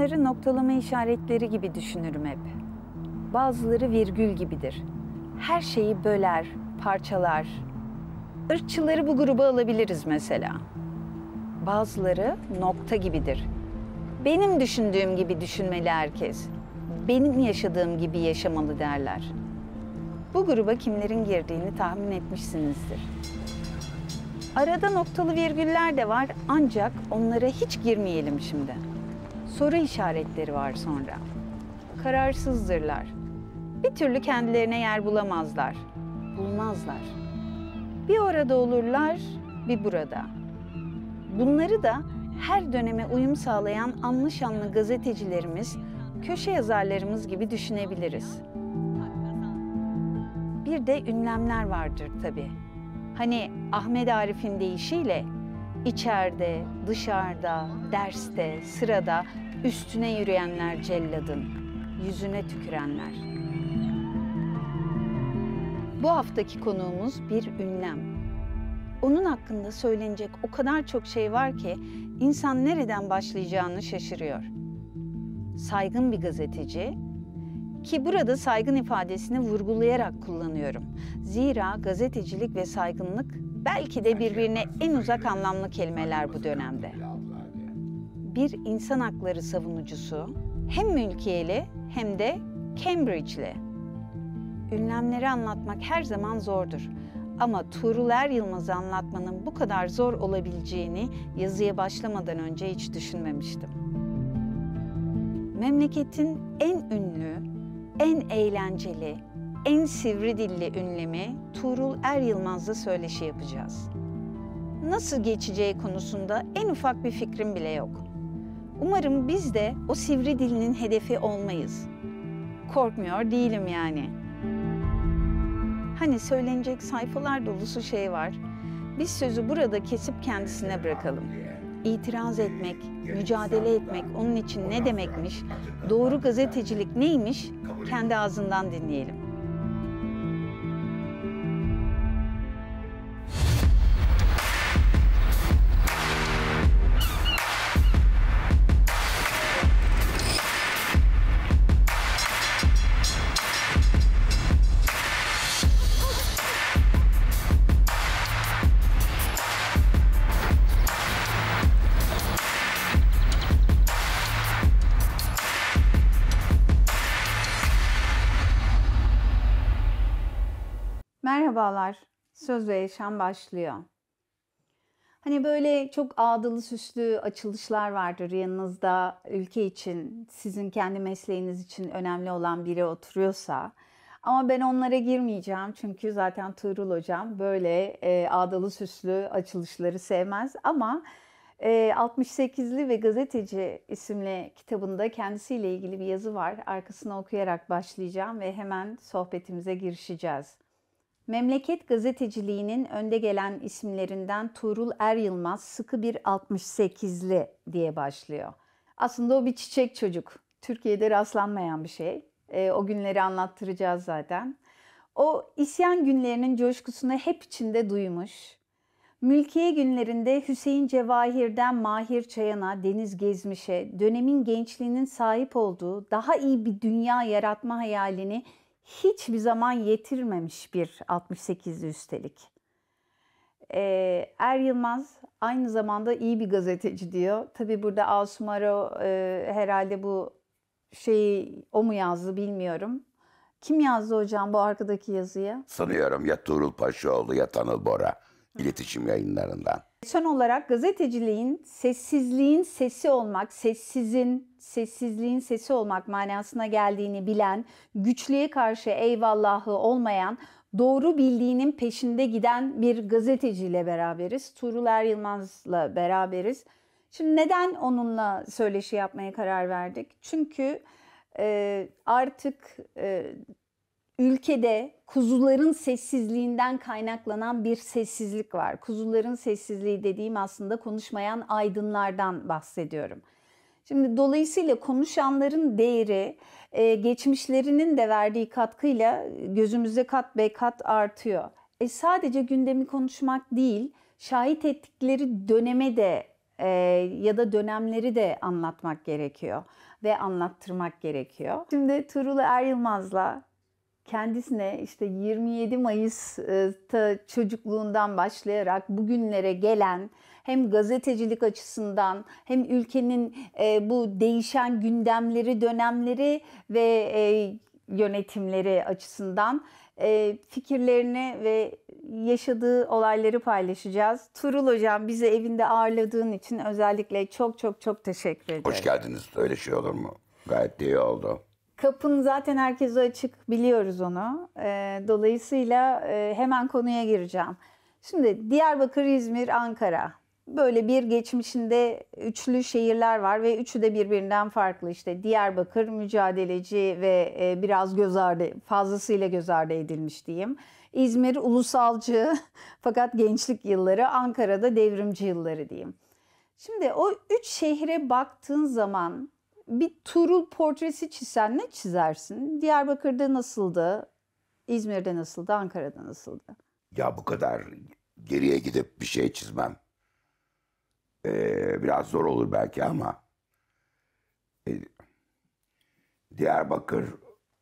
İnsanları noktalama işaretleri gibi düşünürüm hep. Bazıları virgül gibidir. Her şeyi böler, parçalar. Irkçıları bu gruba alabiliriz mesela. Bazıları nokta gibidir. Benim düşündüğüm gibi düşünmeli herkes. Benim yaşadığım gibi yaşamalı derler. Bu gruba kimlerin girdiğini tahmin etmişsinizdir. Arada noktalı virgüller de var ancak onlara hiç girmeyelim şimdi soru işaretleri var sonra. Kararsızdırlar. Bir türlü kendilerine yer bulamazlar. Bulmazlar. Bir orada olurlar, bir burada. Bunları da her döneme uyum sağlayan anlı şanlı gazetecilerimiz, köşe yazarlarımız gibi düşünebiliriz. Bir de ünlemler vardır tabii. Hani Ahmet Arif'in deyişiyle içeride, dışarıda, derste, sırada Üstüne yürüyenler celladın, yüzüne tükürenler. Bu haftaki konuğumuz bir ünlem. Onun hakkında söylenecek o kadar çok şey var ki insan nereden başlayacağını şaşırıyor. Saygın bir gazeteci, ki burada saygın ifadesini vurgulayarak kullanıyorum. Zira gazetecilik ve saygınlık belki de birbirine en uzak anlamlı kelimeler bu dönemde bir insan hakları savunucusu hem mülkiyeli hem de Cambridge'li. Ünlemleri anlatmak her zaman zordur. Ama Tuğrul Er Yılmaz'ı anlatmanın bu kadar zor olabileceğini yazıya başlamadan önce hiç düşünmemiştim. Memleketin en ünlü, en eğlenceli, en sivri dilli ünlemi Tuğrul Er Yılmaz'la söyleşi yapacağız. Nasıl geçeceği konusunda en ufak bir fikrim bile yok. Umarım biz de o sivri dilinin hedefi olmayız. Korkmuyor değilim yani. Hani söylenecek sayfalar dolusu şey var. Biz sözü burada kesip kendisine bırakalım. İtiraz etmek, mücadele etmek onun için ne demekmiş, doğru gazetecilik neymiş kendi ağzından dinleyelim. Merhabalar, Söz ve Yaşam başlıyor. Hani böyle çok ağdalı süslü açılışlar vardır yanınızda ülke için, sizin kendi mesleğiniz için önemli olan biri oturuyorsa. Ama ben onlara girmeyeceğim çünkü zaten Tuğrul Hocam böyle e, ağdalı süslü açılışları sevmez. Ama e, 68'li ve Gazeteci isimli kitabında kendisiyle ilgili bir yazı var. Arkasını okuyarak başlayacağım ve hemen sohbetimize girişeceğiz. Memleket gazeteciliğinin önde gelen isimlerinden Tuğrul Er Yılmaz sıkı bir 68'li diye başlıyor. Aslında o bir çiçek çocuk. Türkiye'de rastlanmayan bir şey. E, o günleri anlattıracağız zaten. O isyan günlerinin coşkusunu hep içinde duymuş. Mülkiye günlerinde Hüseyin Cevahir'den Mahir Çayan'a, Deniz Gezmiş'e dönemin gençliğinin sahip olduğu daha iyi bir dünya yaratma hayalini hiçbir zaman yetirmemiş bir 68'li üstelik. Ee, er Yılmaz aynı zamanda iyi bir gazeteci diyor. Tabi burada Asumaro e, herhalde bu şeyi o mu yazdı bilmiyorum. Kim yazdı hocam bu arkadaki yazıyı? Sanıyorum ya Tuğrul Paşaoğlu ya Tanıl Bora iletişim yayınlarından. Son olarak gazeteciliğin sessizliğin sesi olmak, sessizin, sessizliğin sesi olmak manasına geldiğini bilen, güçlüğe karşı eyvallahı olmayan, doğru bildiğinin peşinde giden bir gazeteciyle beraberiz. Tuğrul Er Yılmaz'la beraberiz. Şimdi neden onunla söyleşi yapmaya karar verdik? Çünkü e, artık e, ülkede kuzuların sessizliğinden kaynaklanan bir sessizlik var. Kuzuların sessizliği dediğim aslında konuşmayan aydınlardan bahsediyorum. Şimdi dolayısıyla konuşanların değeri e, geçmişlerinin de verdiği katkıyla gözümüze kat be kat artıyor. E sadece gündemi konuşmak değil, şahit ettikleri döneme de e, ya da dönemleri de anlatmak gerekiyor ve anlattırmak gerekiyor. Şimdi Turul Er Yılmaz'la kendisine işte 27 Mayıs'ta çocukluğundan başlayarak bugünlere gelen hem gazetecilik açısından hem ülkenin e, bu değişen gündemleri, dönemleri ve e, yönetimleri açısından e, fikirlerini ve yaşadığı olayları paylaşacağız. Turul Hocam bizi evinde ağırladığın için özellikle çok çok çok teşekkür ederim. Hoş geldiniz. Öyle şey olur mu? Gayet iyi oldu. Kapın zaten herkese açık biliyoruz onu. Ee, dolayısıyla e, hemen konuya gireceğim. Şimdi Diyarbakır, İzmir, Ankara. Böyle bir geçmişinde üçlü şehirler var ve üçü de birbirinden farklı. İşte Diyarbakır mücadeleci ve e, biraz göz ardı, fazlasıyla göz ardı edilmiş diyeyim. İzmir ulusalcı fakat gençlik yılları, Ankara'da devrimci yılları diyeyim. Şimdi o üç şehre baktığın zaman bir Turul portresi çizsen ne çizersin? Diyarbakır'da nasıldı? İzmir'de nasıldı? Ankara'da nasıldı? Ya bu kadar geriye gidip bir şey çizmem. Ee, biraz zor olur belki ama e, Diyarbakır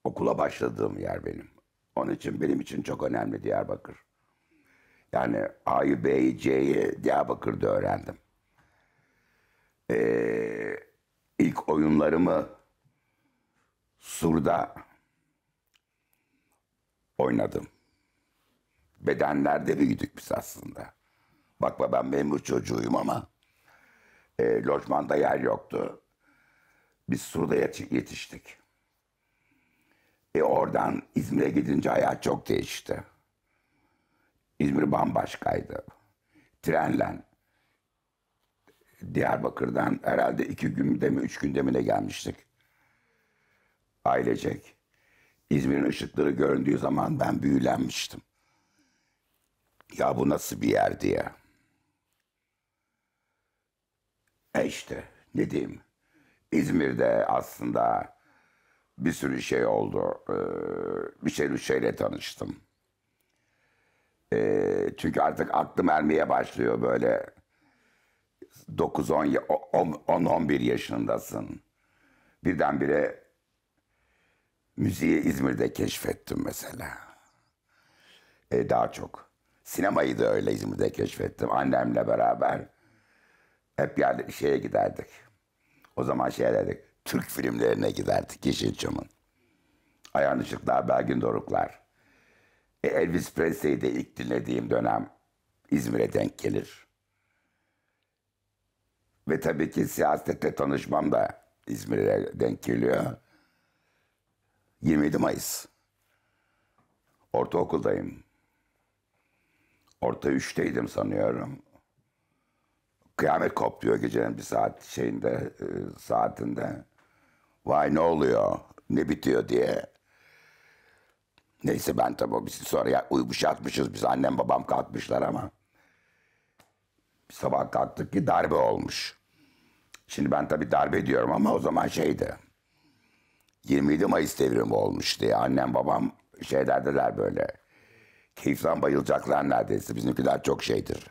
okula başladığım yer benim. Onun için benim için çok önemli Diyarbakır. Yani A'yı, B'yi, C'yi Diyarbakır'da öğrendim. Ee, ilk oyunlarımı Sur'da oynadım. Bedenlerde büyüdük biz aslında. Bakma ben memur çocuğuyum ama e, lojmanda yer yoktu. Biz Sur'da yetiştik. E oradan İzmir'e gidince hayat çok değişti. İzmir bambaşkaydı. Trenle Diyarbakır'dan herhalde iki günde mi, üç günde mi ne gelmiştik. Ailecek. İzmir'in ışıkları göründüğü zaman ben büyülenmiştim. Ya bu nasıl bir yer diye. E işte ne diyeyim. İzmir'de aslında bir sürü şey oldu. Ee, bir sürü şeyle tanıştım. Ee, çünkü artık aklım ermeye başlıyor böyle 9 10 10 11 yaşındasın. Birdenbire müziği İzmir'de keşfettim mesela. E, daha çok. Sinemayı da öyle İzmir'de keşfettim annemle beraber. Hep yani şeye giderdik. O zaman şey dedik. Türk filmlerine giderdik Yeşilçam'ın. Ayhan Işıklar, Belgin Doruklar. E, Elvis Presley'i de ilk dinlediğim dönem İzmir'e denk gelir. Ve tabii ki siyasette tanışmam da İzmir'e denk geliyor. 27 Mayıs. Ortaokuldayım. Orta üçteydim sanıyorum. Kıyamet kopuyor gecenin bir saat şeyinde, e, saatinde. Vay ne oluyor, ne bitiyor diye. Neyse ben tabii biz şey sonra ya, uyumuş yatmışız biz annem babam kalkmışlar ama. Bir sabah kalktık ki darbe olmuş. Şimdi ben tabii darbe diyorum ama o zaman şeydi. 27 Mayıs devrimi olmuş diye annem babam şeylerdeler böyle. Keyiften bayılacaklar neredeyse. Bizimkiler çok şeydir.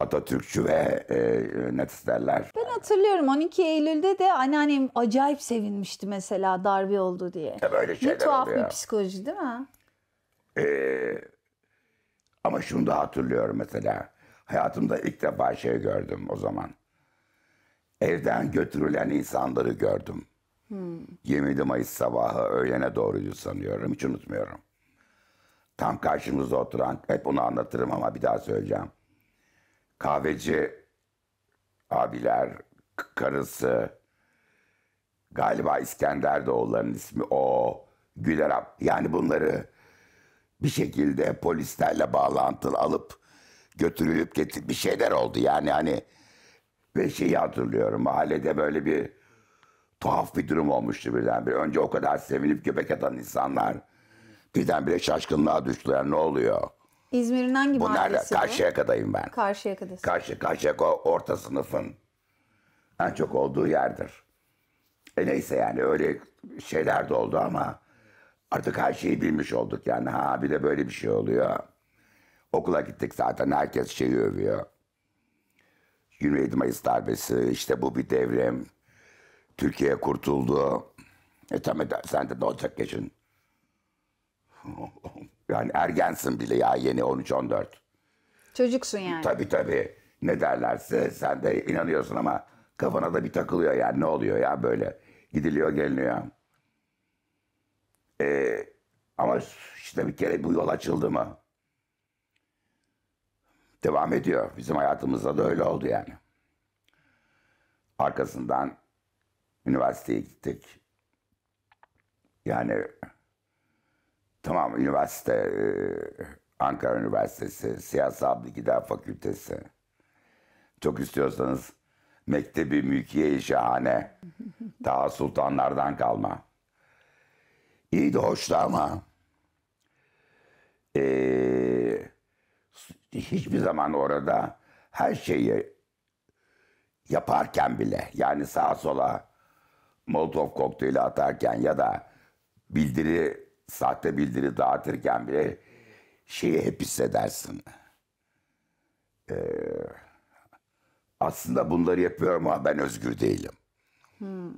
Atatürkçü ve e, ne isterler. Ben hatırlıyorum 12 Eylül'de de anneannem acayip sevinmişti mesela darbe oldu diye. Ya böyle şeyler ne tuhaf oluyor. bir psikoloji değil mi? Ee, ama şunu da hatırlıyorum mesela. Hayatımda ilk defa şey gördüm o zaman. Evden götürülen insanları gördüm. Hmm. 27 Mayıs sabahı öğlene doğruydu sanıyorum. Hiç unutmuyorum. Tam karşımızda oturan, hep onu anlatırım ama bir daha söyleyeceğim. Kahveci abiler, karısı, galiba İskender Doğulu'nun ismi o, Güler ab Yani bunları bir şekilde polislerle bağlantılı alıp götürülüp getir bir şeyler oldu. Yani hani ve şeyi hatırlıyorum mahallede böyle bir tuhaf bir durum olmuştu birdenbire. Önce o kadar sevinip köpek atan insanlar birdenbire şaşkınlığa düştüler ne oluyor? İzmir'in hangi Bu mahallesi? Bunlar Karşıyaka'dayım ben. Karşıyaka'dasın. Karşı, Karşıyaka orta sınıfın en çok olduğu yerdir. E neyse yani öyle şeyler de oldu ama artık her şeyi bilmiş olduk yani. Ha bir de böyle bir şey oluyor. Okula gittik zaten herkes şeyi övüyor. 27 Mayıs darbesi, işte bu bir devrim, Türkiye kurtuldu. E tamam sen de ne olacak geçin. yani ergensin bile ya yeni 13-14. Çocuksun yani. Tabii tabii. Ne derlerse sen de inanıyorsun ama kafana da bir takılıyor yani ne oluyor ya böyle. Gidiliyor geliniyor. Ee, ama işte bir kere bu yol açıldı mı? devam ediyor. Bizim hayatımızda da öyle oldu yani. Arkasından üniversiteye gittik. Yani tamam üniversite e, Ankara Üniversitesi Siyasal Bilgiler Fakültesi. Çok istiyorsanız Mektebi mülkiye Şahane. Daha sultanlardan kalma. İyi de hoştu ama. Ee, hiçbir zaman orada her şeyi yaparken bile yani sağa sola molotof kokteyli atarken ya da bildiri sahte bildiri dağıtırken bile şeyi hep hissedersin. Ee, aslında bunları yapıyorum ama ben özgür değilim. Hmm.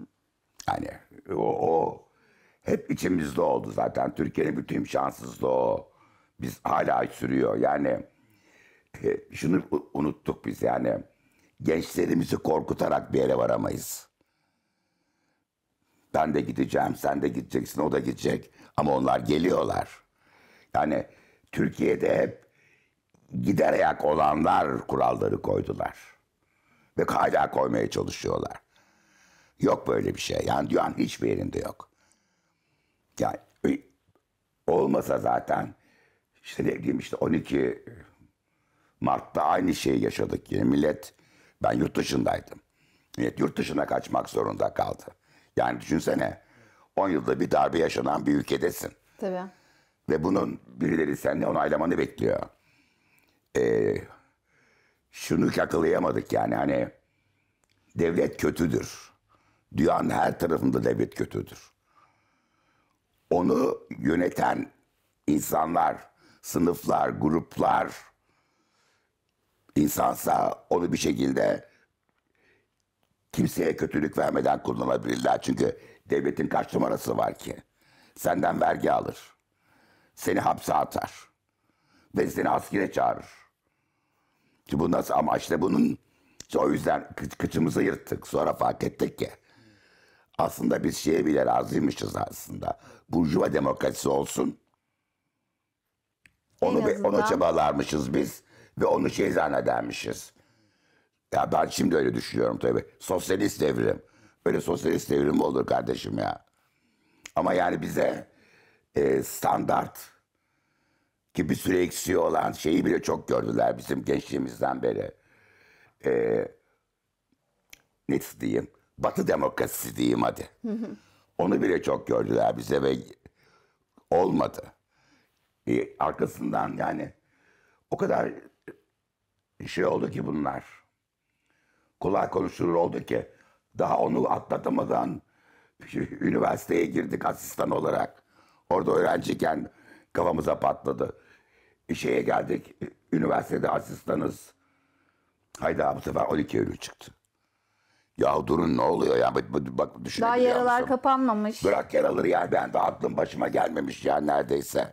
Yani o, o hep içimizde oldu zaten. Türkiye'nin bütün şanssızlığı o. Biz hala sürüyor. Yani ee, şunu unuttuk biz yani. Gençlerimizi korkutarak bir yere varamayız. Ben de gideceğim, sen de gideceksin, o da gidecek. Ama onlar geliyorlar. Yani Türkiye'de hep gider ayak olanlar kuralları koydular. Ve hala koymaya çalışıyorlar. Yok böyle bir şey. Yani dünyanın hiçbir yerinde yok. Yani olmasa zaten işte ne bileyim işte 12 Mart'ta aynı şeyi yaşadık yine millet. Ben yurt dışındaydım. Millet yurt dışına kaçmak zorunda kaldı. Yani düşünsene 10 yılda bir darbe yaşanan bir ülkedesin. Tabii. Ve bunun birileri seninle onaylamanı bekliyor. Ee, şunu yakalayamadık yani hani devlet kötüdür. Dünyanın her tarafında devlet kötüdür. Onu yöneten insanlar, sınıflar, gruplar, insansa onu bir şekilde kimseye kötülük vermeden kullanabilirler. Çünkü devletin kaç numarası var ki? Senden vergi alır. Seni hapse atar. Ve seni askere çağırır. ki bu nasıl ama işte bunun işte o yüzden kı kıçımızı yırttık. Sonra fark ettik ki aslında biz şeye bile razıymışız aslında. Burjuva demokrasisi olsun. Onu be, ona çabalarmışız biz. Ve onu şey zannedermişiz. Ya ben şimdi öyle düşünüyorum tabii. Sosyalist devrim. böyle sosyalist devrim olur kardeşim ya? Ama yani bize e, standart ki bir süre eksiği olan şeyi bile çok gördüler bizim gençliğimizden beri. E, ne diyeyim? Batı demokrasisi diyeyim hadi. Onu bile çok gördüler bize ve olmadı. E, arkasından yani o kadar şey oldu ki bunlar. Kolay konuşulur oldu ki daha onu atlatamadan üniversiteye girdik asistan olarak. Orada öğrenciyken kafamıza patladı. Şeye geldik, üniversitede asistanız. Hayda bu sefer 12 Eylül çıktı. Ya durun ne oluyor ya bak düşünebiliyor Daha yaralar musun? kapanmamış. Bırak yaraları ya ben de aklım başıma gelmemiş ya neredeyse.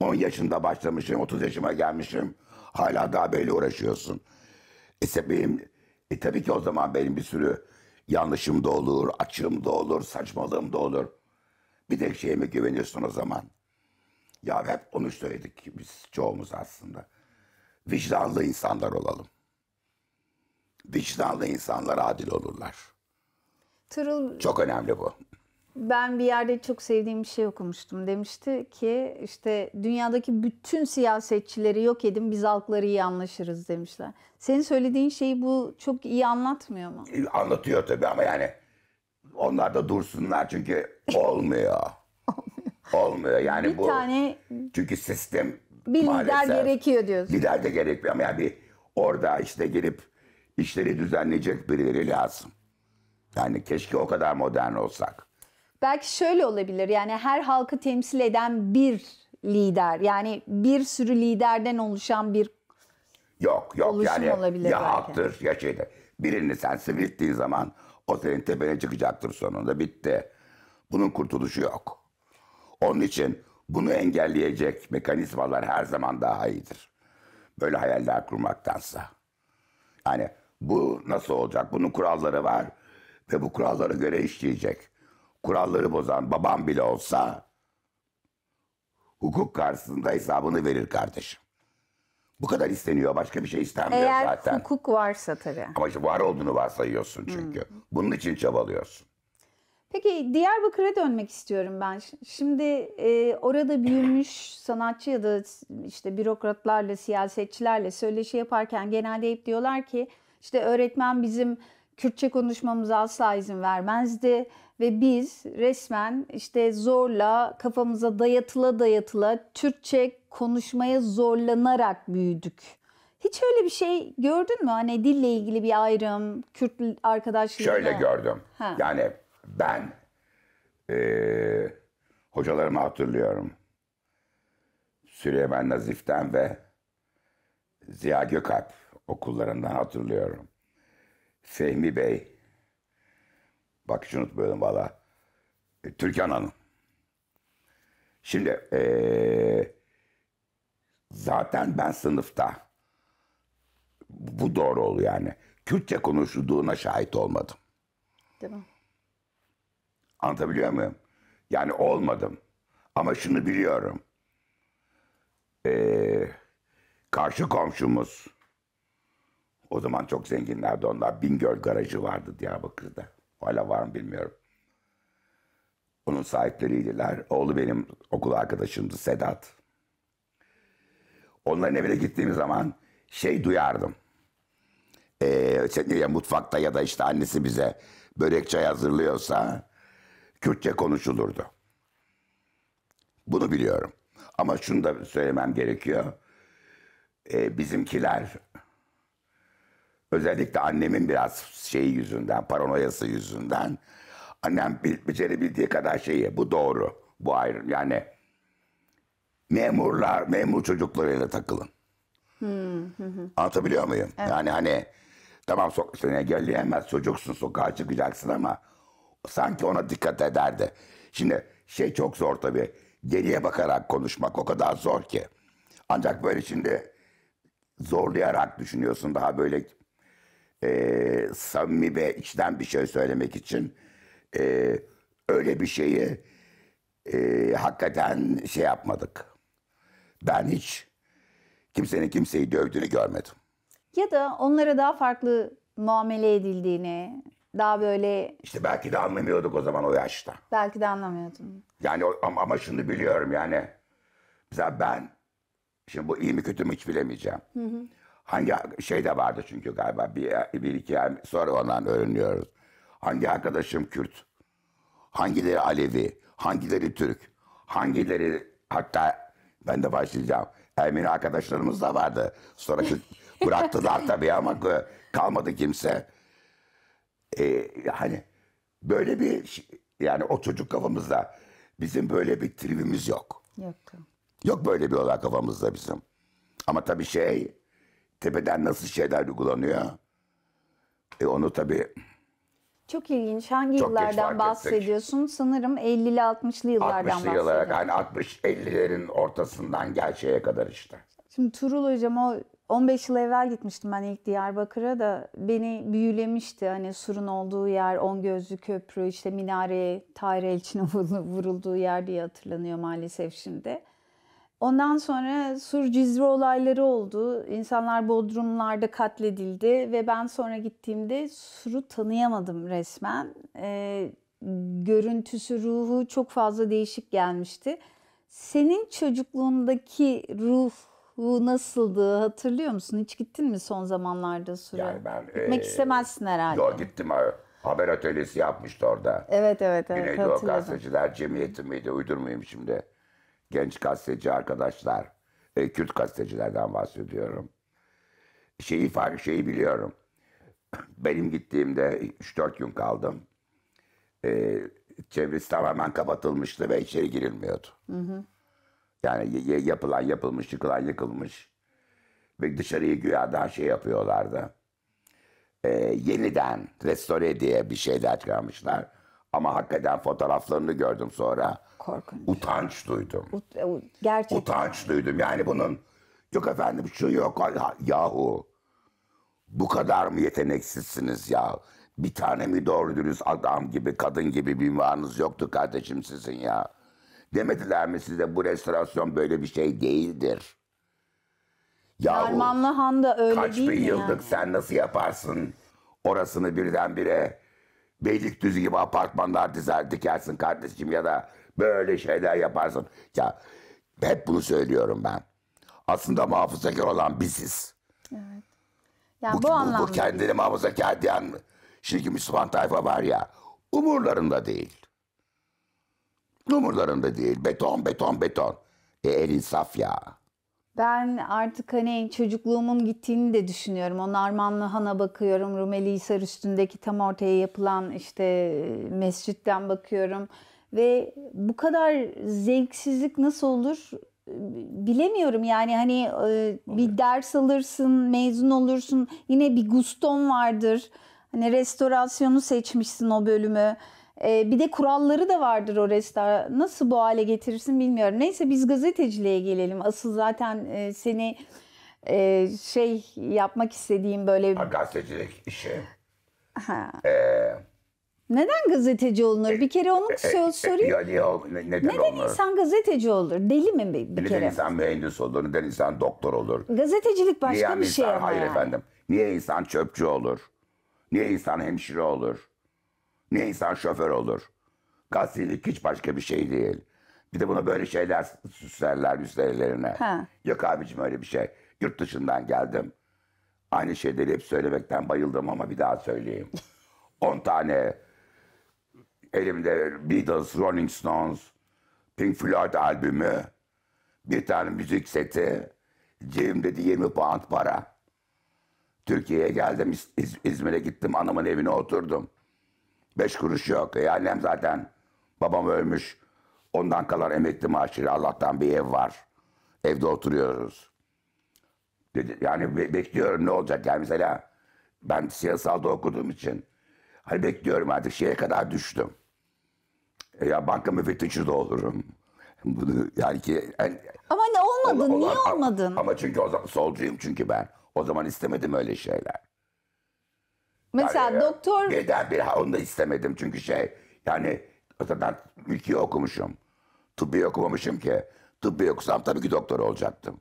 10 yaşında başlamışım, 30 yaşıma gelmişim. Hala daha böyle uğraşıyorsun. E benim, e tabii ki o zaman benim bir sürü yanlışım da olur, açığım da olur, saçmalığım da olur. Bir tek şeyime güveniyorsun o zaman. Ya hep onu söyledik biz çoğumuz aslında. Vicdanlı insanlar olalım. Vicdanlı insanlar adil olurlar. Tırıl... Çok önemli bu ben bir yerde çok sevdiğim bir şey okumuştum. Demişti ki işte dünyadaki bütün siyasetçileri yok edin biz halkları iyi anlaşırız demişler. Senin söylediğin şeyi bu çok iyi anlatmıyor mu? Anlatıyor tabii ama yani onlar da dursunlar çünkü olmuyor. olmuyor. yani bir bu. tane çünkü sistem bir lider gerekiyor diyorsun. Lider de gerekmiyor ama yani bir orada işte gelip işleri düzenleyecek birileri lazım. Yani keşke o kadar modern olsak belki şöyle olabilir. Yani her halkı temsil eden bir lider. Yani bir sürü liderden oluşan bir Yok yok Oluşum yani olabilir ya belki. halktır ya şeyde. Birini sen sivilttiğin zaman o senin tepene çıkacaktır sonunda bitti. Bunun kurtuluşu yok. Onun için bunu engelleyecek mekanizmalar her zaman daha iyidir. Böyle hayaller kurmaktansa. Yani bu nasıl olacak? Bunun kuralları var ve bu kurallara göre işleyecek kuralları bozan babam bile olsa hukuk karşısında hesabını verir kardeşim. Bu kadar isteniyor. Başka bir şey istenmiyor Eğer zaten. Eğer hukuk varsa tabii. Ama işte var olduğunu varsayıyorsun çünkü. Hmm. Bunun için çabalıyorsun. Peki Diyarbakır'a dönmek istiyorum ben. Şimdi e, orada büyümüş sanatçı ya da işte bürokratlarla, siyasetçilerle söyleşi yaparken genelde hep diyorlar ki işte öğretmen bizim Kürtçe konuşmamıza asla izin vermezdi ve biz resmen işte zorla kafamıza dayatıla dayatıla Türkçe konuşmaya zorlanarak büyüdük. Hiç öyle bir şey gördün mü? Hani dille ilgili bir ayrım, Kürt arkadaşlığı Şöyle gördüm. Ha. Yani ben ee, hocalarımı hatırlıyorum. Süleyman Nazif'ten ve Ziya Gökalp okullarından hatırlıyorum. Fehmi Bey Bak hiç unutmuyorum valla. E, Türkan Hanım. Şimdi ee, zaten ben sınıfta bu doğru oluyor yani. Kürtçe konuşulduğuna şahit olmadım. Değil mi? Anlatabiliyor muyum? Yani olmadım. Ama şunu biliyorum. Ee, karşı komşumuz, o zaman çok zenginlerdi onlar, Bingöl garajı vardı Diyarbakır'da. Hala var mı bilmiyorum. Onun sahipleriydiler. Oğlu benim okul arkadaşımdı Sedat. Onların evine gittiğim zaman şey duyardım. Ee, ya mutfakta ya da işte annesi bize börek çay hazırlıyorsa Kürtçe konuşulurdu. Bunu biliyorum. Ama şunu da söylemem gerekiyor. Ee, bizimkiler Özellikle annemin biraz şeyi yüzünden, paranoyası yüzünden. Annem becerebildiği kadar şeyi, bu doğru, bu ayrı Yani memurlar, memur çocuklarıyla takılın. Hmm. Anlatabiliyor muyum? Evet. Yani hani tamam so seni engelleyemez çocuksun sokağa çıkacaksın ama sanki ona dikkat ederdi. Şimdi şey çok zor tabii. Geriye bakarak konuşmak o kadar zor ki. Ancak böyle şimdi zorlayarak düşünüyorsun daha böyle e, samimi ve içten bir şey söylemek için e, öyle bir şeyi e, hakikaten şey yapmadık. Ben hiç kimsenin kimseyi dövdüğünü görmedim. Ya da onlara daha farklı muamele edildiğini, daha böyle... İşte belki de anlamıyorduk o zaman o yaşta. Belki de anlamıyordum. Yani ama, ama şunu biliyorum yani. Mesela ben, şimdi bu iyi mi kötü mü hiç bilemeyeceğim. Hı hı. Hangi şey de vardı çünkü galiba bir, bir iki ay sonra ondan öğreniyoruz. Hangi arkadaşım Kürt? Hangileri Alevi? Hangileri Türk? Hangileri hatta ben de başlayacağım. Ermeni arkadaşlarımız da vardı. Sonra bıraktılar tabii ama kalmadı kimse. Ee, hani böyle bir yani o çocuk kafamızda bizim böyle bir tribimiz yok. Yok. Yok böyle bir olay kafamızda bizim. Ama tabii şey tepeden nasıl şeyler uygulanıyor. E onu tabii çok ilginç. Hangi Çok yıllardan bahsediyorsun? Ettik. Sanırım 50'li 60'lı yıllardan 60'lı yıllara yani 60 50'lerin ortasından gerçeğe kadar işte. Şimdi Turul hocam o 15 yıl evvel gitmiştim ben ilk Diyarbakır'a da beni büyülemişti. Hani surun olduğu yer, on gözlü köprü, işte minare Tahir Elçin'in vurulduğu yer diye hatırlanıyor maalesef şimdi. Ondan sonra Sur Cizre olayları oldu. İnsanlar bodrumlarda katledildi ve ben sonra gittiğimde Sur'u tanıyamadım resmen. Ee, görüntüsü, ruhu çok fazla değişik gelmişti. Senin çocukluğundaki ruhu nasıldı hatırlıyor musun? Hiç gittin mi son zamanlarda Sur'a? Yani ben... Gitmek ee, istemezsin herhalde. Yok gittim abi. Haber atölyesi yapmıştı orada. Evet evet. evet Güneydoğu Gazeteciler Cemiyeti miydi? Uydurmayayım şimdi genç gazeteci arkadaşlar, e, Kürt gazetecilerden bahsediyorum. Şeyi fark şeyi biliyorum. Benim gittiğimde 3-4 gün kaldım. E, çevresi tamamen kapatılmıştı ve içeri girilmiyordu. Hı hı. Yani yapılan yapılmış, yıkılan yıkılmış. Ve dışarıyı güya daha şey yapıyorlardı. E, yeniden restore diye bir şeyler çıkarmışlar. Ama hakikaten fotoğraflarını gördüm sonra korkunç. Utanç duydum. Ut, e, gerçekten. Utanç duydum. Yani bunun yok efendim şu şey yok yahu. Bu kadar mı yeteneksizsiniz ya? Bir tane mi doğru dürüst adam gibi, kadın gibi bir varınız yoktu kardeşim sizin ya? Demediler mi size bu restorasyon böyle bir şey değildir? Yahu, Han da öyle kaç değil bin yıllık yani? sen nasıl yaparsın? Orasını birdenbire Beylikdüzü gibi apartmanlar dizer dikersin kardeşim ya da Böyle şeyler yaparsın. Ya hep bunu söylüyorum ben. Aslında muhafazakar olan biziz. Evet. Yani bu, bu, anlamda. Bu kendini muhafazakar diyen şimdiki Müslüman tayfa var ya umurlarında değil. Umurlarında değil. Beton, beton, beton. E el insaf ya. Ben artık hani çocukluğumun gittiğini de düşünüyorum. O Narmanlı Han'a bakıyorum. Rumeli Hisar üstündeki tam ortaya yapılan işte e, mescitten bakıyorum. Ve bu kadar zevksizlik nasıl olur e, bilemiyorum yani hani e, bir ders alırsın, mezun olursun yine bir guston vardır. Hani restorasyonu seçmişsin o bölümü. E, bir de kuralları da vardır o restora. Nasıl bu hale getirirsin bilmiyorum. Neyse biz gazeteciliğe gelelim. Asıl zaten seni şey yapmak istediğim böyle... gazetecilik işi. Ha. Ee, neden gazeteci olunur? bir kere onun e, e, söz e, sorayım. Ya, ya, neden, neden olunur? insan gazeteci olur? Deli mi bir, bir neden kere? Neden insan mühendis olur? Neden insan doktor olur? Gazetecilik başka Niye bir şey insan, şey ama Hayır yani. efendim. Niye insan çöpçü olur? Niye insan hemşire olur? Niye insan şoför olur? Gazetecilik hiç başka bir şey değil. Bir de buna böyle şeyler süslerler üstlerine. Yok abicim öyle bir şey. Yurt dışından geldim. Aynı şeyleri hep söylemekten bayıldım ama bir daha söyleyeyim. 10 tane Elimde Beatles, Rolling Stones, Pink Floyd albümü, bir tane müzik seti, cebimde de 20 pound para. Türkiye'ye geldim, İz İz İzmir'e gittim, anamın evine oturdum. Beş kuruş yok. E annem zaten, babam ölmüş. Ondan kalan emekli maaşıyla Allah'tan bir ev var. Evde oturuyoruz. Dedi, yani be bekliyorum ne olacak yani mesela ben siyasalda okuduğum için. Hani bekliyorum artık şeye kadar düştüm. Ya banka müfettişi de olurum. Bunu yani ki yani, ama ne olmadı? Ola, ola, niye olmadın? Ama, çünkü o zaman solcuyum çünkü ben. O zaman istemedim öyle şeyler. Mesela yani, e, doktor birden bir ha, onu da istemedim çünkü şey yani o zaman ülkeyi okumuşum. Tıbbi okumamışım ki. Tıbbi okusam tabii ki doktor olacaktım.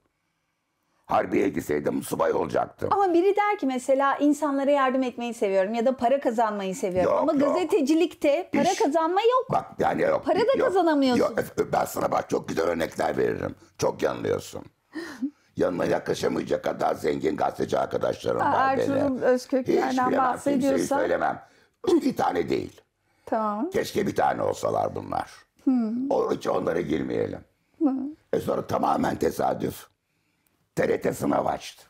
Harbiye gitseydim subay olacaktım. Ama biri der ki mesela insanlara yardım etmeyi seviyorum ya da para kazanmayı seviyorum. Yok, Ama yok. gazetecilikte para İş, kazanma yok. Bak yani yok. Para da yok, kazanamıyorsun. Yok, ben sana bak çok güzel örnekler veririm. Çok yanılıyorsun. Yanına yaklaşamayacak kadar zengin gazeteci arkadaşlarım Aa, var benim. Erzurum Özkökler'den bahsediyorsan. söylemem. bir tane değil. Tamam. Keşke bir tane olsalar bunlar. Hmm. O, hiç onlara girmeyelim. Hmm. E sonra tamamen tesadüf. TRT sınav açtı.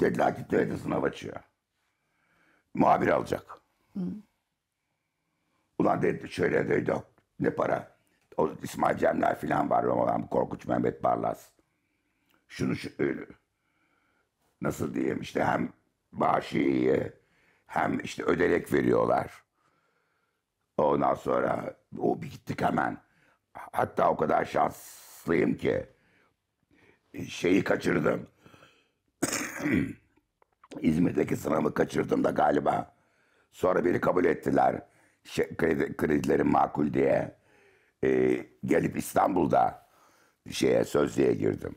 Dediler ki TRT sınav açıyor. Muhabir alacak. Hı. Ulan dedi şöyle dedi ne para. O İsmail Cemler falan var olan Korkunç Mehmet Barlas. Şunu şu, e, nasıl diyeyim işte hem bağışı iyi hem işte ödenek veriyorlar. Ondan sonra o gittik hemen. Hatta o kadar şanslıyım ki şeyi kaçırdım. İzmir'deki sınavı kaçırdım da galiba. Sonra beni kabul ettiler. Şey, kredi, kredilerim makul diye. Ee, gelip İstanbul'da şeye sözlüğe girdim.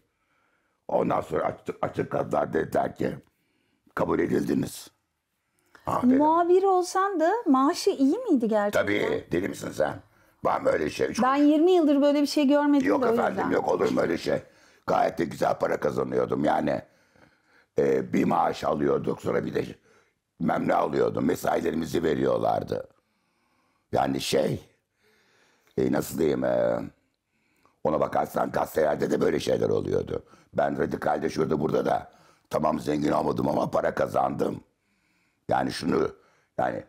Ondan sonra açık, açıkladılar dediler ki kabul edildiniz. Aferin. Muhabir olsan da maaşı iyi miydi gerçekten? Tabii deli misin sen? Ben böyle şey. Çok... Ben 20 yıldır böyle bir şey görmedim. Yok efendim yok olur mu öyle şey? Gayet de güzel para kazanıyordum yani. E, bir maaş alıyorduk sonra bir de memle alıyordum. Mesailerimizi veriyorlardı. Yani şey e, nasıl diyeyim e, ona bakarsan gazetelerde de böyle şeyler oluyordu. Ben radikalde şurada burada da tamam zengin olmadım ama para kazandım. Yani şunu yani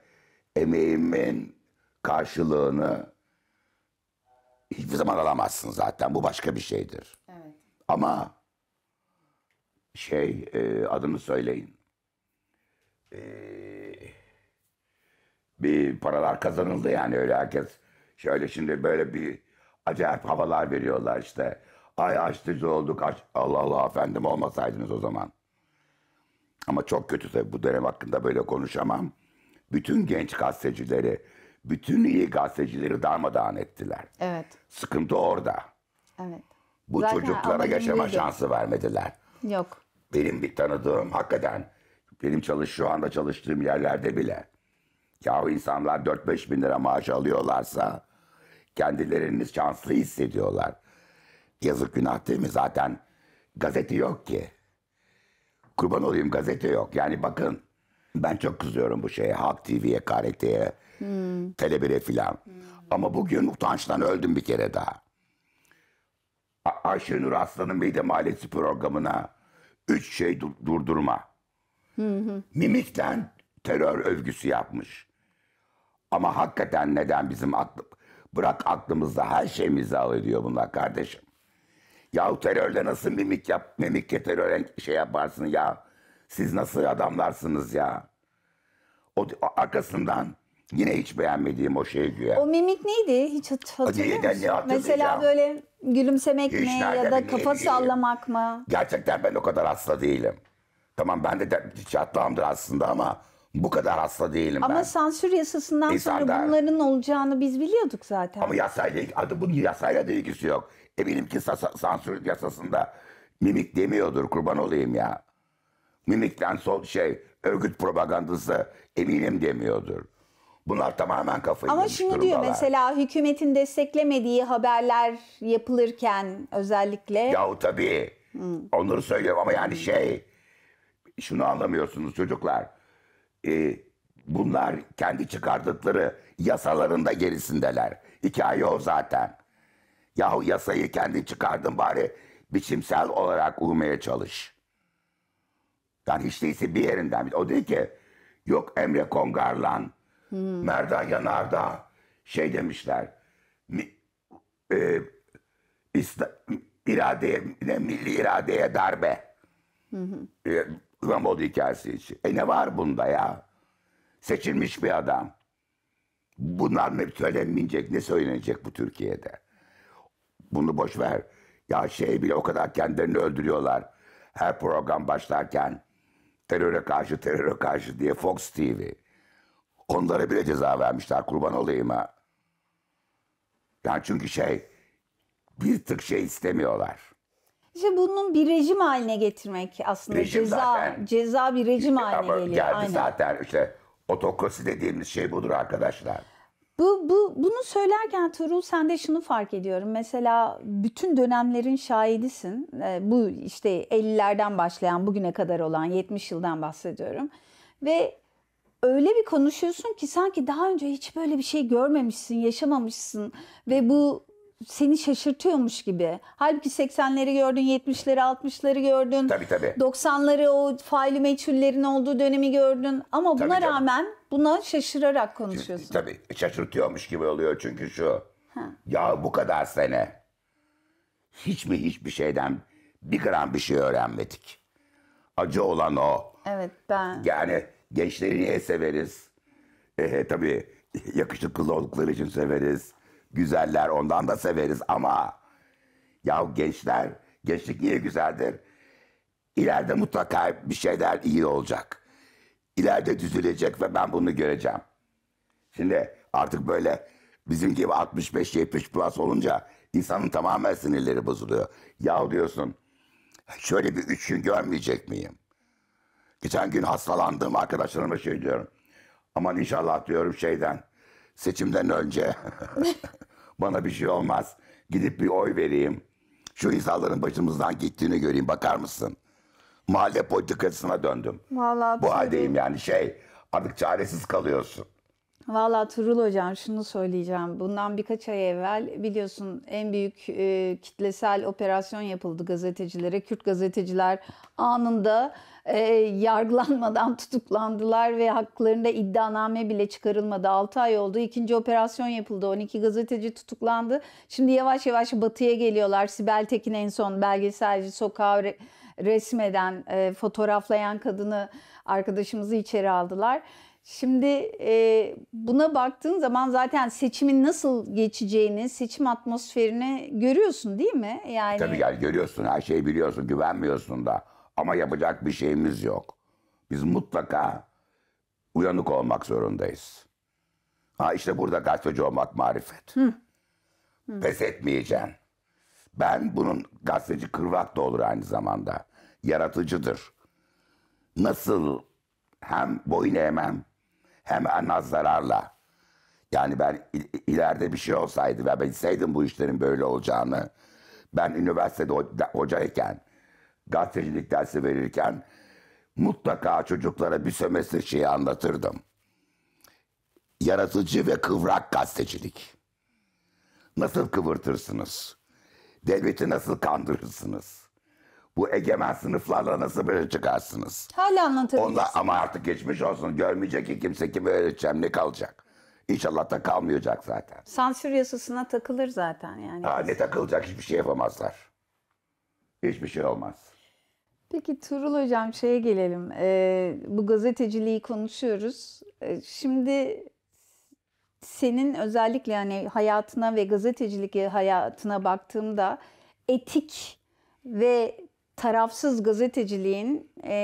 emeğimin karşılığını hiçbir zaman alamazsın zaten. Bu başka bir şeydir. Ama şey e, adını söyleyin. E, bir paralar kazanıldı yani öyle herkes şöyle şimdi böyle bir acayip havalar veriyorlar işte. Ay açtıcı olduk. Aç... Allah Allah efendim olmasaydınız o zaman. Ama çok kötü tabii bu dönem hakkında böyle konuşamam. Bütün genç gazetecileri, bütün iyi gazetecileri darmadağın ettiler. Evet. Sıkıntı orada. Evet. Bu Zaten çocuklara yaşama buydu. şansı vermediler. Yok. Benim bir tanıdığım hakikaten benim çalış şu anda çalıştığım yerlerde bile yahu insanlar 4-5 bin lira maaş alıyorlarsa kendilerini şanslı hissediyorlar. Yazık günah değil mi? Zaten gazete yok ki. Kurban olayım gazete yok. Yani bakın ben çok kızıyorum bu şeye. Halk TV'ye, KRT'ye, hmm. tele filan. Hmm. Ama bugün utançtan öldüm bir kere daha. Ayşenur Aslan'ın Midem Ailesi programına üç şey dur- durdurma. Mimikten terör övgüsü yapmış. Ama hakikaten neden bizim aklı... Bırak aklımızda her şey şeyimizi alıyor bunlar kardeşim. ya terörle nasıl mimik yap, mimikle teröre şey yaparsın ya. Siz nasıl adamlarsınız ya. O, o arkasından Yine hiç beğenmediğim o şey güya. O mimik neydi? Hiç hatırlıyor musun? Mesela böyle gülümsemek hiç mi ya da kafa sallamak mı? Gerçekten ben o kadar hasta değilim. Tamam ben de, de çatlağımdır aslında ama bu kadar hasta değilim ama ben. Ama sansür yasasından İnsanlar, sonra bunların olacağını biz biliyorduk zaten. Ama yasayla, adı bunun yasayla da ilgisi yok. Eminim ki sansür yasasında mimik demiyordur kurban olayım ya. Mimikten sol şey örgüt propagandası eminim demiyordur. Bunlar tamamen kafayı Ama şunu durumdalar. diyor mesela hükümetin desteklemediği haberler yapılırken özellikle. Yahu tabii. Hı. Onları söylüyorum ama yani şey şunu anlamıyorsunuz çocuklar. Ee, bunlar kendi çıkardıkları yasalarında gerisindeler. Hikaye o zaten. Yahu yasayı kendi çıkardın bari biçimsel olarak uymaya çalış. Yani hiç değilse bir yerinden. O diyor ki yok Emre Kongarlan Hmm. Merda Yanardağ şey demişler. Mi, e, isla, iradeye, milli iradeye darbe. Hı hı. E, İmamoğlu hikayesi için. E ne var bunda ya? Seçilmiş bir adam. Bunlar ne söylenmeyecek, ne söylenecek bu Türkiye'de? Bunu boş ver. Ya şey bile o kadar kendilerini öldürüyorlar. Her program başlarken teröre karşı, teröre karşı diye Fox TV. Onlara bile ceza vermişler kurban olayım ha. Yani çünkü şey bir tık şey istemiyorlar. İşte bunun bir rejim haline getirmek aslında rejim ceza zaten, ceza bir rejim haline geliyor. Geldi Aynen. zaten işte otokrasi dediğimiz şey budur arkadaşlar. Bu, bu, bunu söylerken Tuğrul sen de şunu fark ediyorum. Mesela bütün dönemlerin şahidisin. Ee, bu işte 50'lerden başlayan bugüne kadar olan 70 yıldan bahsediyorum. Ve öyle bir konuşuyorsun ki sanki daha önce hiç böyle bir şey görmemişsin, yaşamamışsın ve bu seni şaşırtıyormuş gibi. Halbuki 80'leri gördün, 70'leri, 60'ları gördün. Tabii tabii. 90'ları o faili meçhullerin olduğu dönemi gördün. Ama buna tabii, tabii. rağmen buna şaşırarak konuşuyorsun. Tabii şaşırtıyormuş gibi oluyor çünkü şu. Ha. Ya bu kadar sene hiç mi hiçbir şeyden bir gram bir şey öğrenmedik. Acı olan o. Evet ben. Yani Gençleri niye severiz? E, tabii yakışıklı kız oldukları için severiz. Güzeller ondan da severiz ama ya gençler, gençlik niye güzeldir? İleride mutlaka bir şeyler iyi olacak. İleride düzülecek ve ben bunu göreceğim. Şimdi artık böyle bizim gibi 65-70 plus olunca insanın tamamen sinirleri bozuluyor. Ya diyorsun şöyle bir üç gün görmeyecek miyim? Geçen gün hastalandığım arkadaşlarıma şey diyorum. Aman inşallah diyorum şeyden, seçimden önce bana bir şey olmaz. Gidip bir oy vereyim. Şu insanların başımızdan gittiğini göreyim bakar mısın? Mahalle politikasına döndüm. Vallahi Bu haldeyim yani şey artık çaresiz kalıyorsun. Valla Turul Hocam şunu söyleyeceğim. Bundan birkaç ay evvel biliyorsun en büyük e, kitlesel operasyon yapıldı gazetecilere. Kürt gazeteciler anında e, yargılanmadan tutuklandılar ve haklarında iddianame bile çıkarılmadı. 6 ay oldu. İkinci operasyon yapıldı. 12 gazeteci tutuklandı. Şimdi yavaş yavaş batıya geliyorlar. Sibel Tekin en son belgeselci sokağı re- resmeden, e, fotoğraflayan kadını arkadaşımızı içeri aldılar. Şimdi e, buna baktığın zaman zaten seçimin nasıl geçeceğini, seçim atmosferini görüyorsun değil mi? Yani Tabii yani görüyorsun, her şeyi biliyorsun, güvenmiyorsun da. Ama yapacak bir şeyimiz yok. Biz mutlaka uyanık olmak zorundayız. Ha işte burada gazeteci olmak marifet. Hı. Hı. Pes etmeyeceğim. Ben bunun gazeteci kırvak da olur aynı zamanda. Yaratıcıdır. Nasıl hem boyun eğmem hem en az zararla. Yani ben il- ileride bir şey olsaydı ve bilseydim bu işlerin böyle olacağını. Ben üniversitede ho- hocayken gazetecilik dersi verirken mutlaka çocuklara bir sömestr şeyi anlatırdım. Yaratıcı ve kıvrak gazetecilik. Nasıl kıvırtırsınız? Devleti nasıl kandırırsınız? Bu egemen sınıflarla nasıl böyle çıkarsınız? Hala anlatabilirsin. Onda ama artık geçmiş olsun. Görmeyecek ki kimse kimi öğreteceğim ne kalacak? İnşallah da kalmayacak zaten. Sansür yasasına takılır zaten yani. Ha, ne takılacak hiçbir şey yapamazlar. Hiçbir şey olmaz. Peki Turul Hocam şeye gelelim. Ee, bu gazeteciliği konuşuyoruz. Ee, şimdi senin özellikle yani hayatına ve gazetecilik hayatına baktığımda etik ve tarafsız gazeteciliğin e,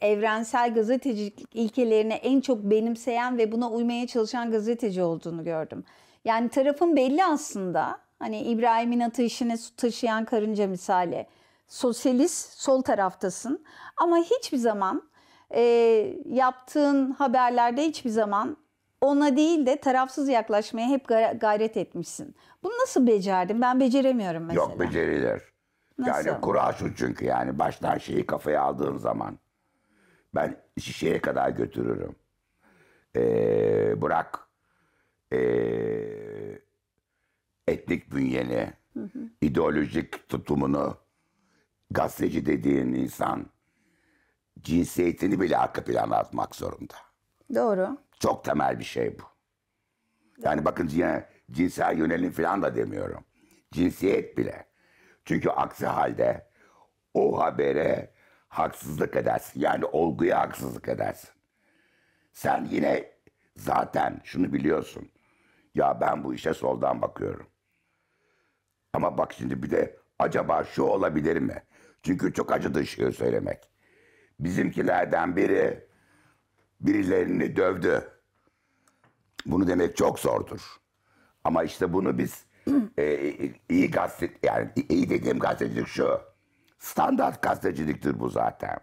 evrensel gazetecilik ilkelerini en çok benimseyen ve buna uymaya çalışan gazeteci olduğunu gördüm. Yani tarafın belli aslında. Hani İbrahim'in ateşine su taşıyan karınca misali sosyalist sol taraftasın ama hiçbir zaman e, yaptığın haberlerde hiçbir zaman ona değil de tarafsız yaklaşmaya hep gayret etmişsin. Bunu nasıl becerdin? Ben beceremiyorum mesela. Yok beceriler. Nasıl? Yani kura şu çünkü yani baştan şeyi kafaya aldığın zaman ben şişeye kadar götürürüm. Ee, bırak e, etnik bünyeni, hı hı. ideolojik tutumunu, gazeteci dediğin insan cinsiyetini bile arka plana atmak zorunda. Doğru. Çok temel bir şey bu. Yani bakın yine cinsel yönelim falan da demiyorum. Cinsiyet bile. Çünkü aksi halde o habere haksızlık edersin. Yani olguya haksızlık edersin. Sen yine zaten şunu biliyorsun. Ya ben bu işe soldan bakıyorum. Ama bak şimdi bir de acaba şu olabilir mi? Çünkü çok acıdı şey söylemek. Bizimkilerden biri birilerini dövdü. Bunu demek çok zordur. Ama işte bunu biz e, iyi gazete yani iyi dediğim gazetecilik şu. Standart gazeteciliktir bu zaten.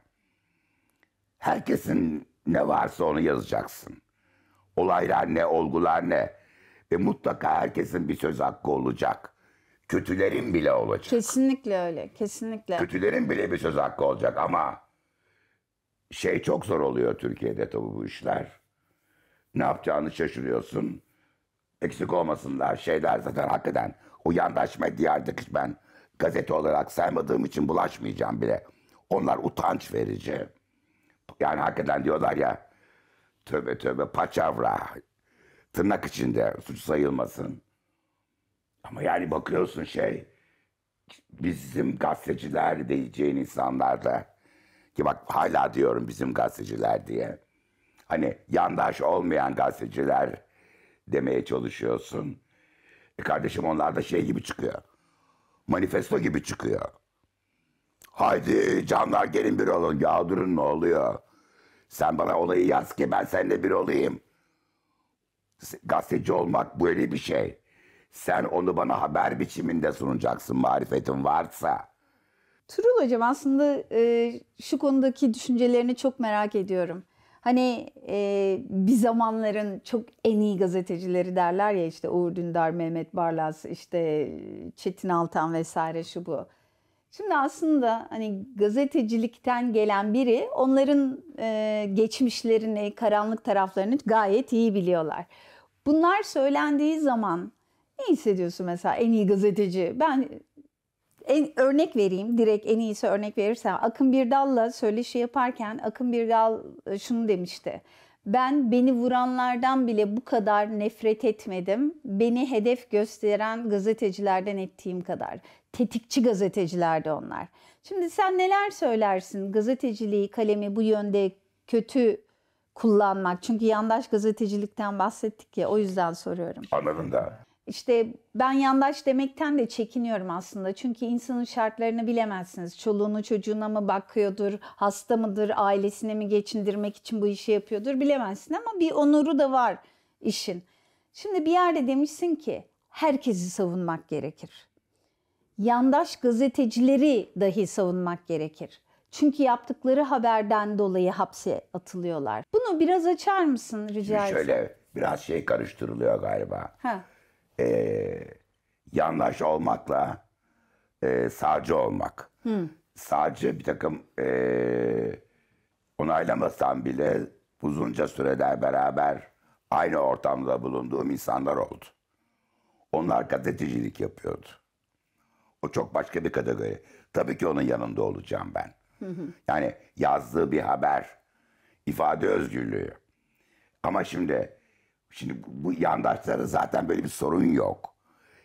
Herkesin ne varsa onu yazacaksın. Olaylar ne, olgular ne. Ve mutlaka herkesin bir söz hakkı olacak kötülerin bile olacak. Kesinlikle öyle. Kesinlikle. Kötülerin bile bir söz hakkı olacak ama şey çok zor oluyor Türkiye'de tabi bu işler. Ne yapacağını şaşırıyorsun. Eksik olmasınlar şeyler zaten hakikaten o yandaş medya artık ben gazete olarak saymadığım için bulaşmayacağım bile. Onlar utanç verici. Yani hakikaten diyorlar ya tövbe tövbe paçavra tırnak içinde suç sayılmasın. Ama yani bakıyorsun şey bizim gazeteciler diyeceğin insanlar da ki bak hala diyorum bizim gazeteciler diye. Hani yandaş olmayan gazeteciler demeye çalışıyorsun. E kardeşim onlar da şey gibi çıkıyor. Manifesto gibi çıkıyor. Haydi canlar gelin bir olun. Ya durun ne oluyor? Sen bana olayı yaz ki ben seninle bir olayım. Gazeteci olmak böyle bir şey. Sen onu bana haber biçiminde sunacaksın marifetin varsa. Turul Hocam aslında e, şu konudaki düşüncelerini çok merak ediyorum. Hani e, bir zamanların çok en iyi gazetecileri derler ya işte Uğur Dündar, Mehmet Barlas, işte Çetin Altan vesaire şu bu. Şimdi aslında hani gazetecilikten gelen biri onların e, geçmişlerini, karanlık taraflarını gayet iyi biliyorlar. Bunlar söylendiği zaman ne hissediyorsun mesela en iyi gazeteci? Ben en, örnek vereyim direkt en iyisi örnek verirsen Akın Birdal'la söyleşi yaparken Akın Birdal e, şunu demişti. Ben beni vuranlardan bile bu kadar nefret etmedim. Beni hedef gösteren gazetecilerden ettiğim kadar. Tetikçi gazetecilerdi onlar. Şimdi sen neler söylersin gazeteciliği, kalemi bu yönde kötü kullanmak? Çünkü yandaş gazetecilikten bahsettik ya o yüzden soruyorum. Anladım da işte ben yandaş demekten de çekiniyorum aslında. Çünkü insanın şartlarını bilemezsiniz. Çoluğunu çocuğuna mı bakıyordur, hasta mıdır, ailesine mi geçindirmek için bu işi yapıyordur bilemezsin. Ama bir onuru da var işin. Şimdi bir yerde demişsin ki herkesi savunmak gerekir. Yandaş gazetecileri dahi savunmak gerekir. Çünkü yaptıkları haberden dolayı hapse atılıyorlar. Bunu biraz açar mısın rica etsem? Şöyle biraz şey karıştırılıyor galiba. Ha e, yandaş olmakla e, sağcı olmak. Hı. Sağcı bir takım e, onaylamasan bile uzunca süreler beraber aynı ortamda bulunduğum insanlar oldu. Onlar gazetecilik yapıyordu. O çok başka bir kategori. Tabii ki onun yanında olacağım ben. Yani yazdığı bir haber, ifade özgürlüğü. Ama şimdi Şimdi bu yandaşların zaten böyle bir sorun yok.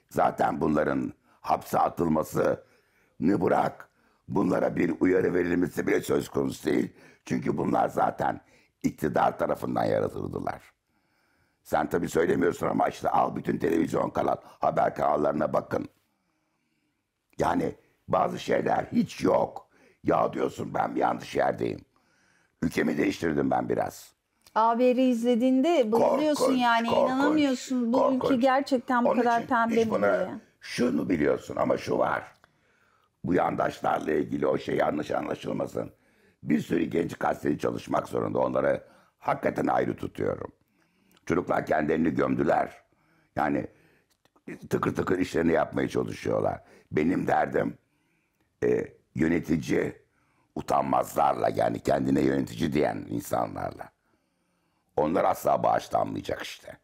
Zaten bunların hapse atılması atılmasını bırak. Bunlara bir uyarı verilmesi bile söz konusu değil. Çünkü bunlar zaten iktidar tarafından yaratıldılar. Sen tabii söylemiyorsun ama işte al bütün televizyon kanal, haber kanallarına bakın. Yani bazı şeyler hiç yok. Ya diyorsun ben bir yanlış yerdeyim. Ülkemi değiştirdim ben biraz. ABR'i izlediğinde bayılıyorsun yani korkunç, inanamıyorsun. Bu korkunç. ülke gerçekten bu Onun kadar pembe mi diye. Şunu biliyorsun ama şu var. Bu yandaşlarla ilgili o şey yanlış anlaşılmasın. Bir sürü genç gazeteci çalışmak zorunda. Onları hakikaten ayrı tutuyorum. Çocuklar kendilerini gömdüler. Yani tıkır tıkır işlerini yapmaya çalışıyorlar. Benim derdim e, yönetici utanmazlarla yani kendine yönetici diyen insanlarla. Onlar asla bağışlanmayacak işte.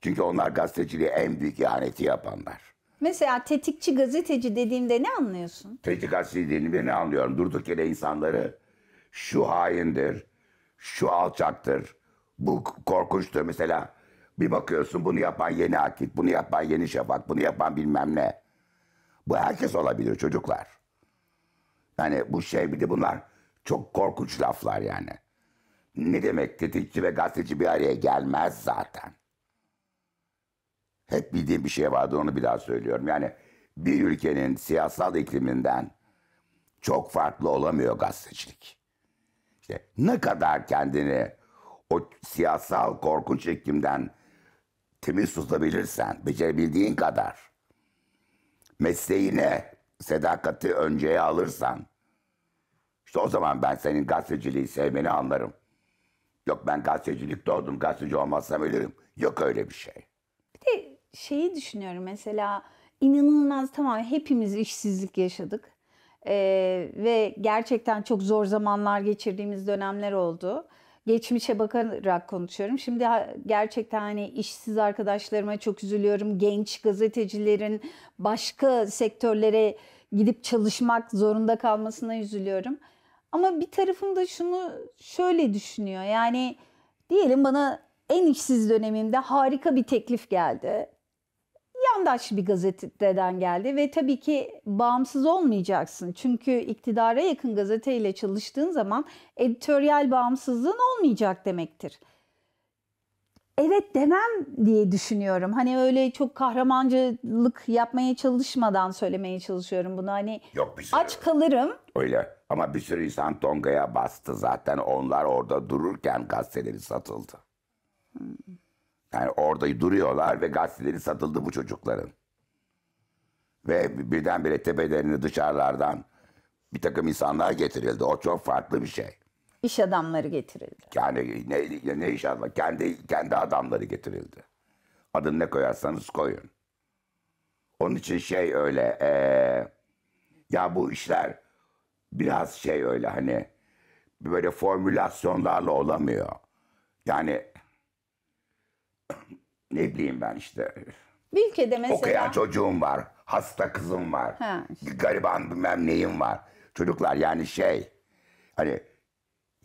Çünkü onlar gazeteciliğe en büyük ihaneti yapanlar. Mesela tetikçi gazeteci dediğimde ne anlıyorsun? Tetik gazeteci dediğimde ne anlıyorum? Durduk yere insanları şu haindir, şu alçaktır, bu korkunçtur mesela. Bir bakıyorsun bunu yapan Yeni Akit, bunu yapan Yeni Şafak, bunu yapan bilmem ne. Bu herkes olabilir çocuklar. Yani bu şey bir de bunlar çok korkunç laflar yani. Ne demek tetikçi ve gazeteci bir araya gelmez zaten. Hep bildiğim bir şey vardı onu bir daha söylüyorum. Yani bir ülkenin siyasal ikliminden çok farklı olamıyor gazetecilik. İşte ne kadar kendini o siyasal korkunç iklimden temiz tutabilirsen, becerebildiğin kadar, mesleğine sedakati önceye alırsan, işte o zaman ben senin gazeteciliği sevmeni anlarım. Yok ben gazetecilik doğdum, gazeteci olmazsam ölürüm. Yok öyle bir şey. Bir de şeyi düşünüyorum mesela inanılmaz tamam hepimiz işsizlik yaşadık. Ee, ve gerçekten çok zor zamanlar geçirdiğimiz dönemler oldu. Geçmişe bakarak konuşuyorum. Şimdi gerçekten hani işsiz arkadaşlarıma çok üzülüyorum. Genç gazetecilerin başka sektörlere gidip çalışmak zorunda kalmasına üzülüyorum. Ama bir tarafım da şunu şöyle düşünüyor. Yani diyelim bana en işsiz dönemimde harika bir teklif geldi. Yandaş bir gazeteden geldi ve tabii ki bağımsız olmayacaksın. Çünkü iktidara yakın gazeteyle çalıştığın zaman editoryal bağımsızlığın olmayacak demektir evet demem diye düşünüyorum. Hani öyle çok kahramancılık yapmaya çalışmadan söylemeye çalışıyorum bunu. Hani Yok bir sürü. aç kalırım. Öyle ama bir sürü insan Tonga'ya bastı zaten. Onlar orada dururken gazeteleri satıldı. Yani orada duruyorlar ve gazeteleri satıldı bu çocukların. Ve birdenbire tepelerine dışarılardan bir takım insanlar getirildi. O çok farklı bir şey. İş adamları getirildi. Yani ne, ne iş adamı? Kendi, kendi adamları getirildi. Adını ne koyarsanız koyun. Onun için şey öyle e, ya bu işler biraz şey öyle hani böyle formülasyonlarla olamıyor. Yani ne bileyim ben işte. Bir ülkede mesela. Okuyan çocuğum var. Hasta kızım var. Ha, işte. Gariban bilmem neyim var. Çocuklar yani şey hani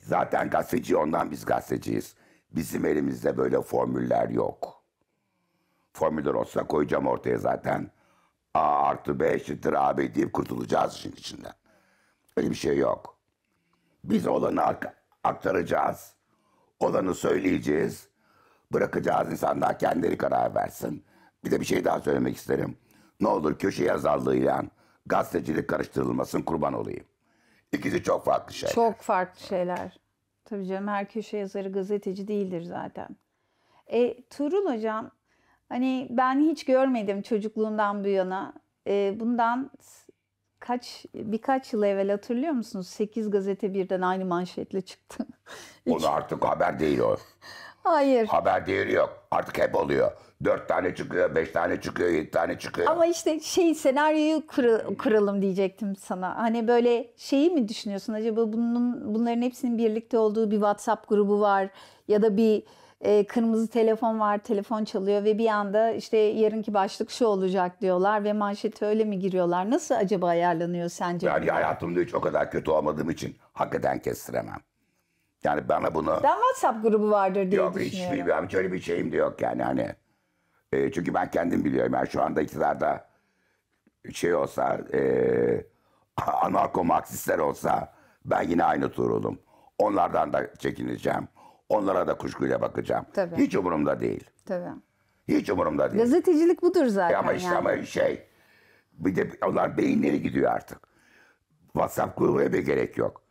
Zaten gazeteci ondan biz gazeteciyiz. Bizim elimizde böyle formüller yok. Formüller olsa koyacağım ortaya zaten. A artı B eşittir a b deyip kurtulacağız işin içinden. Öyle bir şey yok. Biz olanı aktaracağız. Olanı söyleyeceğiz. Bırakacağız insanlar kendileri karar versin. Bir de bir şey daha söylemek isterim. Ne olur köşe yazarlığıyla gazetecilik karıştırılmasın kurban olayım. İkisi çok farklı şeyler. Çok farklı şeyler. Tabii canım her köşe yazarı gazeteci değildir zaten. E, Tuğrul Hocam hani ben hiç görmedim çocukluğundan bu yana. E, bundan kaç birkaç yıl evvel hatırlıyor musunuz? 8 gazete birden aynı manşetle çıktı. Hiç... Onu artık haber değil o. Hayır. Haber değeri yok. Artık hep oluyor. Dört tane çıkıyor, beş tane çıkıyor, yedi tane çıkıyor. Ama işte şey senaryoyu kır, diyecektim sana. Hani böyle şeyi mi düşünüyorsun acaba bunun bunların hepsinin birlikte olduğu bir WhatsApp grubu var ya da bir e, kırmızı telefon var, telefon çalıyor ve bir anda işte yarınki başlık şu olacak diyorlar ve manşeti öyle mi giriyorlar? Nasıl acaba ayarlanıyor sence? Yani hayatımda hiç o kadar kötü olmadığım için hakikaten kestiremem. Yani bana bunu... Ben WhatsApp grubu vardır diye yok, düşünüyorum. Yok hiç, hiç öyle bir şeyim de yok yani hani. E, çünkü ben kendim biliyorum. Yani şu anda iktidarda şey olsa, e, anarko marksistler olsa ben yine aynı turuldum. Onlardan da çekineceğim. Onlara da kuşkuyla bakacağım. Tabii. Hiç umurumda değil. Tabii. Hiç umurumda değil. Gazetecilik budur e, zaten. E ama işte yani. ama şey. Bir de onlar beyinleri gidiyor artık. WhatsApp grubuna bir gerek yok.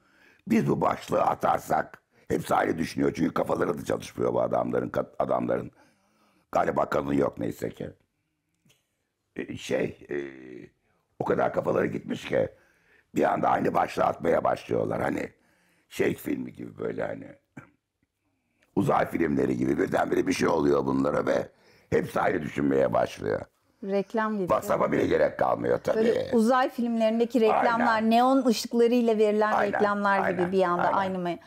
Biz bu başlığı atarsak hepsi aynı düşünüyor. Çünkü kafaları da çalışmıyor bu adamların adamların. Galiba kanun yok neyse ki. E, şey, e, o kadar kafaları gitmiş ki bir anda aynı başla atmaya başlıyorlar. Hani şey filmi gibi böyle hani uzay filmleri gibi birdenbire bir şey oluyor bunlara ve hepsi aynı düşünmeye başlıyor. Reklam gibi. WhatsApp'a bile gerek kalmıyor tabii. Böyle uzay filmlerindeki reklamlar, aynen. neon ışıklarıyla verilen aynen, reklamlar aynen, gibi bir anda aynen. aynı mı?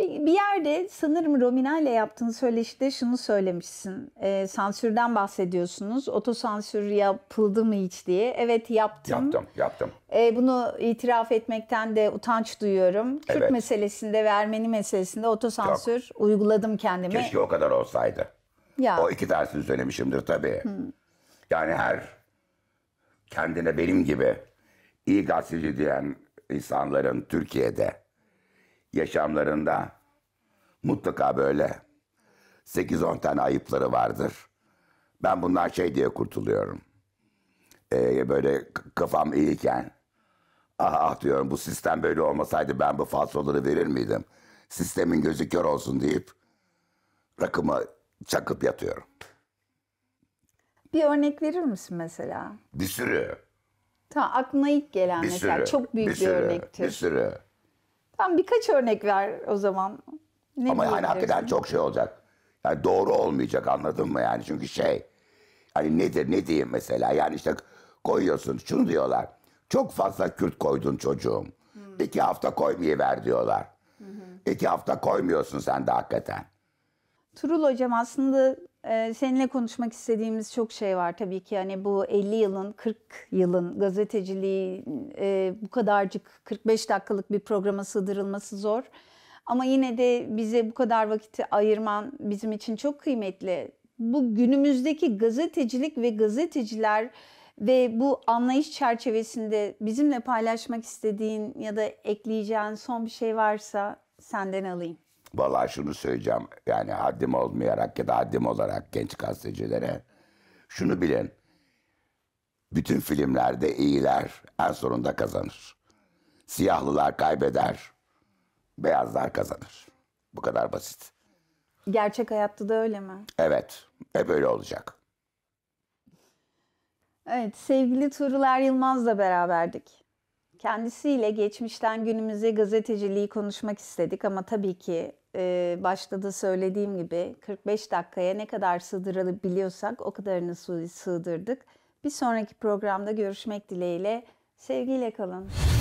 Bir yerde sanırım Romina ile yaptığın söyleşide şunu söylemişsin. E, sansürden bahsediyorsunuz. Otosansür yapıldı mı hiç diye. Evet yaptım. Yaptım, yaptım. E, bunu itiraf etmekten de utanç duyuyorum. Kürt evet. meselesinde ve Ermeni meselesinde otosansür Yok. uyguladım kendime. Keşke o kadar olsaydı. Ya. O iki tanesini söylemişimdir tabii. Hmm. Yani her kendine benim gibi iyi gazeteci diyen insanların Türkiye'de yaşamlarında. Mutlaka böyle 8-10 tane ayıpları vardır. Ben bundan şey diye kurtuluyorum. Ee, böyle kafam iyiken ah ah diyorum bu sistem böyle olmasaydı ben bu falsoları verir miydim? Sistemin gözü kör olsun deyip rakımı çakıp yatıyorum. Bir örnek verir misin mesela? Bir sürü. Tamam aklına ilk gelen bir mesela sürü, çok büyük bir, bir sürü, örnektir. Bir sürü. Tam birkaç örnek ver o zaman. Ne Ama yani hakikaten çok şey olacak. Yani doğru olmayacak anladın mı yani? Çünkü şey hani nedir ne diyeyim mesela yani işte koyuyorsun şunu diyorlar. Çok fazla Kürt koydun çocuğum. Hmm. İki hafta koymayı ver diyorlar. Hı İki hafta koymuyorsun sen de hakikaten. Turul hocam aslında ee, seninle konuşmak istediğimiz çok şey var tabii ki. Yani bu 50 yılın, 40 yılın gazeteciliği e, bu kadarcık 45 dakikalık bir programa sığdırılması zor. Ama yine de bize bu kadar vakiti ayırman bizim için çok kıymetli. Bu günümüzdeki gazetecilik ve gazeteciler ve bu anlayış çerçevesinde bizimle paylaşmak istediğin ya da ekleyeceğin son bir şey varsa senden alayım. Vallahi şunu söyleyeceğim. Yani haddim olmayarak ya da haddim olarak genç gazetecilere. Şunu bilin. Bütün filmlerde iyiler en sonunda kazanır. Siyahlılar kaybeder. Beyazlar kazanır. Bu kadar basit. Gerçek hayatta da öyle mi? Evet. Hep öyle olacak. Evet sevgili Turuler Yılmaz'la beraberdik. Kendisiyle geçmişten günümüze gazeteciliği konuşmak istedik ama tabii ki e, başta da söylediğim gibi 45 dakikaya ne kadar sığdırabiliyorsak o kadarını sığdırdık. Bir sonraki programda görüşmek dileğiyle sevgiyle kalın.